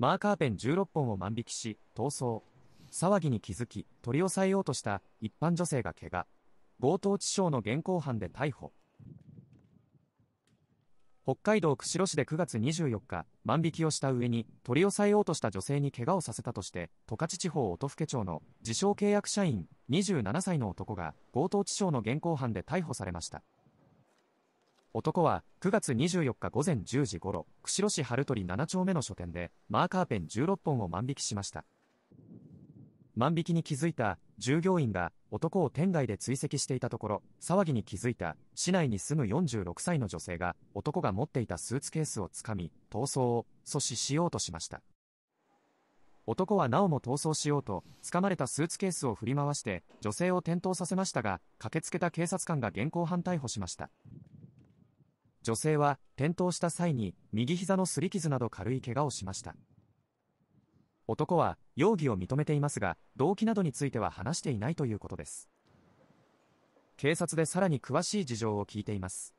マーカーペン16本を万引きし、逃走。騒ぎに気づき、取り押さえようとした一般女性が怪我。強盗致傷の現行犯で逮捕。北海道釧路市で9月24日、万引きをした上に取り押さえようとした女性に怪我をさせたとして、十勝地方音更町の自称契約社員27歳の男が強盗致傷の現行犯で逮捕されました。男は9月24日午前10時頃、釧路市春鳥7丁目の書店でマーカーペン16本を万引きしました。万引きに気づいた従業員が男を店外で追跡していたところ、騒ぎに気づいた市内に住む46歳の女性が男が持っていたスーツケースをつかみ、逃走を阻止しようとしました。男はなおも逃走しようと、掴まれたスーツケースを振り回して、女性を転倒させましたが、駆けつけた警察官が現行犯逮捕しました。女性は転倒した際に右膝の擦り傷など軽い怪我をしました。男は容疑を認めていますが、動機などについては話していないということです。警察でさらに詳しい事情を聞いています。